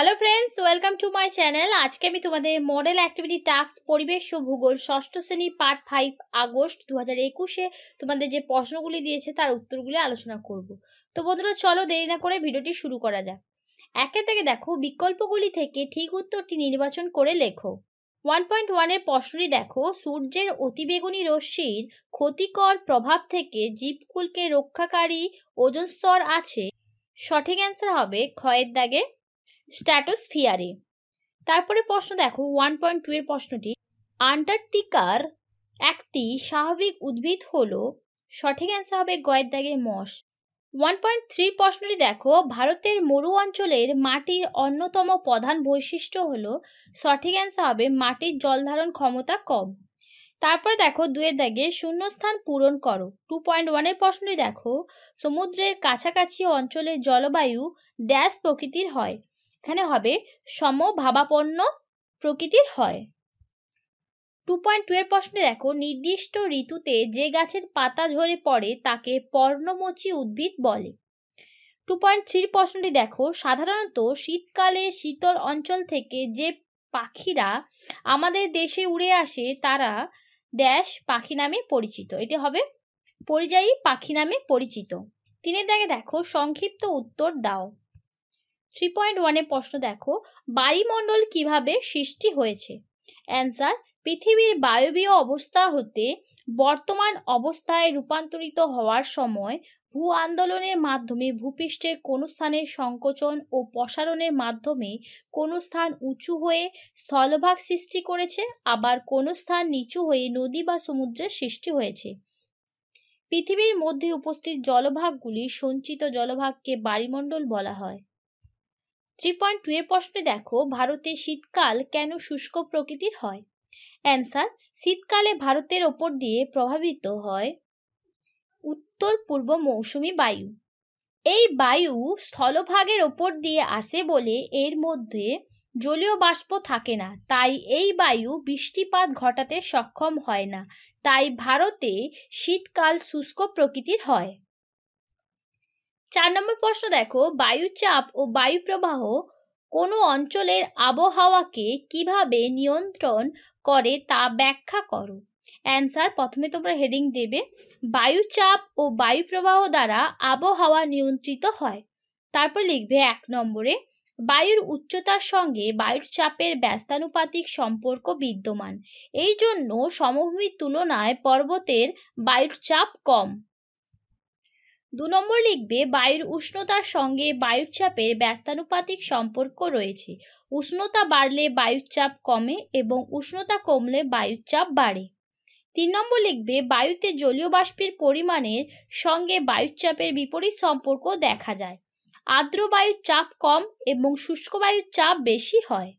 hello friends welcome to my channel আজকে আমি তোমাদের মডেল অ্যাক্টিভিটি টাস্ক পরিবেশ ও ভূগোল ষষ্ঠ শ্রেণী পার্ট ফাইভ আগস্ট দু হাজার একুশে তোমাদের যে প্রশ্নগুলি দিয়েছে তার উত্তরগুলি আলোচনা করব তো বন্ধুরা চলো দেরি না করে ভিডিওটি শুরু করা যাক একে থেকে দেখো বিকল্পগুলি থেকে ঠিক উত্তরটি নির্বাচন করে লেখো ওয়ান পয়েন্ট ওয়ানের প্রশ্নটি দেখো সূর্যের অতিবেগুনি রশ্মির ক্ষতিকর প্রভাব থেকে জীবকুলকে রক্ষাকারী ওজন স্তর আছে সঠিক অ্যান্সার হবে ক্ষয়ের দাগে স্ট্র্যাটোসফিয়ারে তারপরে প্রশ্ন দেখো ওয়ান পয়েন্ট টু এর প্রশ্নটি আন্টার্কটিকার একটি স্বাভাবিক উদ্ভিদ হল সঠিক অ্যান্সার হবে গয়ের দাগে মশ ওয়ান পয়েন্ট থ্রি প্রশ্নটি দেখো ভারতের মরু অঞ্চলের মাটির অন্যতম প্রধান বৈশিষ্ট্য হল সঠিক অ্যান্সার হবে মাটির জলধারণ ক্ষমতা কম তারপরে দেখো দুয়ের দাগে শূন্যস্থান পূরণ করো টু পয়েন্ট ওয়ানের প্রশ্নটি দেখো সমুদ্রের কাছাকাছি অঞ্চলের জলবায়ু ড্যাশ প্রকৃতির হয় এখানে হবে সমভাবাপন্ন প্রকৃতির হয় টু পয়েন্ট টু এর প্রশ্নে দেখো নির্দিষ্ট ঋতুতে যে গাছের পাতা ঝরে পড়ে তাকে পর্ণমোচী উদ্ভিদ বলে টু পয়েন্ট থ্রির প্রশ্নটি দেখো সাধারণত শীতকালে শীতল অঞ্চল থেকে যে পাখিরা আমাদের দেশে উড়ে আসে তারা ড্যাশ পাখি নামে পরিচিত এটি হবে পরিযায়ী পাখি নামে পরিচিত তিনের দাগে দেখো সংক্ষিপ্ত উত্তর দাও থ্রি পয়েন্ট ওয়ানে প্রশ্ন দেখো বায়ুমণ্ডল কিভাবে সৃষ্টি হয়েছে অ্যান্সার পৃথিবীর বায়বীয় অবস্থা হতে বর্তমান অবস্থায় রূপান্তরিত হওয়ার সময় ভূ আন্দোলনের মাধ্যমে ভূপৃষ্ঠের কোনো স্থানের সংকোচন ও প্রসারণের মাধ্যমে কোনো স্থান উঁচু হয়ে স্থলভাগ সৃষ্টি করেছে আবার কোনো স্থান নিচু হয়ে নদী বা সমুদ্রের সৃষ্টি হয়েছে পৃথিবীর মধ্যে উপস্থিত জলভাগগুলি সঞ্চিত জলভাগকে বায়ুমণ্ডল বলা হয় থ্রি পয়েন্ট টু এর প্রশ্নে দেখো ভারতে শীতকাল কেন শুষ্ক প্রকৃতির হয় অ্যান্সার শীতকালে ভারতের ওপর দিয়ে প্রভাবিত হয় উত্তর পূর্ব মৌসুমি বায়ু এই বায়ু স্থলভাগের ওপর দিয়ে আসে বলে এর মধ্যে জলীয় বাষ্প থাকে না তাই এই বায়ু বৃষ্টিপাত ঘটাতে সক্ষম হয় না তাই ভারতে শীতকাল শুষ্ক প্রকৃতির হয় চার নম্বর প্রশ্ন দেখো বায়ুচাপ ও বায়ু প্রবাহ কোনো অঞ্চলের আবহাওয়াকে কিভাবে নিয়ন্ত্রণ করে তা ব্যাখ্যা করো অ্যান্সার প্রথমে তোমরা হেডিং দেবে বায়ুচাপ ও বায়ু প্রবাহ দ্বারা আবহাওয়া নিয়ন্ত্রিত হয় তারপর লিখবে এক নম্বরে বায়ুর উচ্চতার সঙ্গে বায়ুর চাপের ব্যস্তানুপাতিক সম্পর্ক বিদ্যমান এই জন্য সমভূমির তুলনায় পর্বতের বায়ুর চাপ কম দু নম্বর লিখবে বায়ুর উষ্ণতার সঙ্গে বায়ুর চাপের ব্যস্তানুপাতিক সম্পর্ক রয়েছে উষ্ণতা বাড়লে বায়ুর চাপ কমে এবং উষ্ণতা কমলে বায়ুর চাপ বাড়ে তিন নম্বর লিখবে বায়ুতে জলীয় বাষ্পের পরিমাণের সঙ্গে বায়ুর চাপের বিপরীত সম্পর্ক দেখা যায় আর্দ্র বায়ুর চাপ কম এবং শুষ্ক বায়ুর চাপ বেশি হয়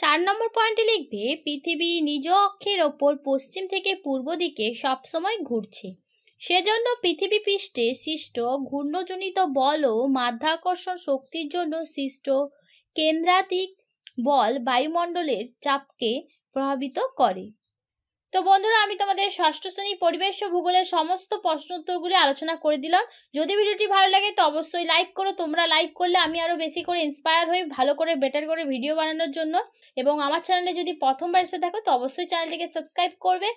চার নম্বর পয়েন্টে লিখবে পৃথিবী নিজ অক্ষের ওপর পশ্চিম থেকে পূর্ব দিকে সবসময় ঘুরছে সেজন্য পৃথিবী পৃষ্ঠে সৃষ্ট ঘূর্ণজনিত বল ও মাধ্যাকর্ষণ শক্তির জন্য সৃষ্ট কেন্দ্রাতিক বল বায়ুমণ্ডলের চাপকে প্রভাবিত করে তো বন্ধুরা আমি তোমাদের ষষ্ঠ শ্রেণী পরিবেশ ও ভূগোলের সমস্ত প্রশ্ন উত্তরগুলি আলোচনা করে দিলাম যদি ভিডিওটি ভালো লাগে তো অবশ্যই লাইক করো তোমরা লাইক করলে আমি আরও বেশি করে ইন্সপায়ার হই ভালো করে বেটার করে ভিডিও বানানোর জন্য এবং আমার চ্যানেলে যদি প্রথমবার এসে থাকো তো অবশ্যই চ্যানেলটিকে সাবস্ক্রাইব করবে